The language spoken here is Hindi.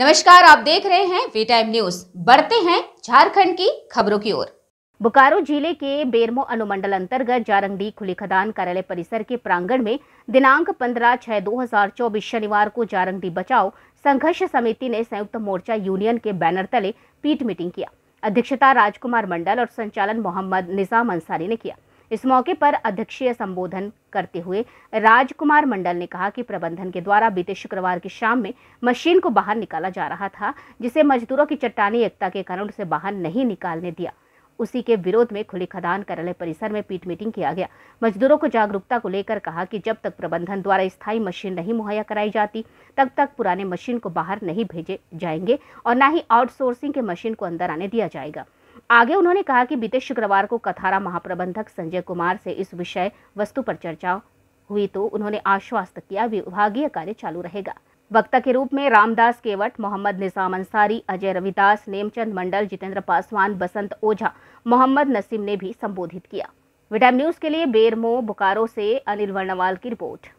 नमस्कार आप देख रहे हैं वे टाइम न्यूज बढ़ते हैं झारखंड की खबरों की ओर बोकारो जिले के बेरमो अनुमंडल अंतर्गत जारंगडी खुली खदान कार्यालय परिसर के प्रांगण में दिनांक 15 छह 2024 शनिवार को जारंगडी बचाओ संघर्ष समिति ने संयुक्त मोर्चा यूनियन के बैनर तले पीठ मीटिंग किया अध्यक्षता राजकुमार मंडल और संचालन मोहम्मद निजाम अंसारी ने किया इस मौके पर अध्यक्षीय संबोधन करते हुए राजकुमार मंडल ने कहा कि प्रबंधन के द्वारा बीते शुक्रवार की शाम में मशीन को बाहर निकाला जा रहा था जिसे मजदूरों की चट्टानी एकता के कारण उसे बाहर नहीं निकालने दिया उसी के विरोध में खुली खदान कार्यालय परिसर में पीट मीटिंग किया गया मजदूरों को जागरूकता को लेकर कहा कि जब तक प्रबंधन द्वारा स्थायी मशीन नहीं मुहैया कराई जाती तब तक पुराने मशीन को बाहर नहीं भेजे जाएंगे और न ही आउटसोर्सिंग के मशीन को अंदर आने दिया जाएगा आगे उन्होंने कहा कि बीते शुक्रवार को कथारा महाप्रबंधक संजय कुमार से इस विषय वस्तु पर चर्चा हुई तो उन्होंने आश्वस्त किया विभागीय कार्य चालू रहेगा वक्ता के रूप में रामदास केवट मोहम्मद निजाम अंसारी अजय रविदास नेमचंद मंडल जितेंद्र पासवान बसंत ओझा मोहम्मद नसीम ने भी संबोधित किया विटाम न्यूज के लिए बेरमो बोकारो से अनिल वर्णवाल की रिपोर्ट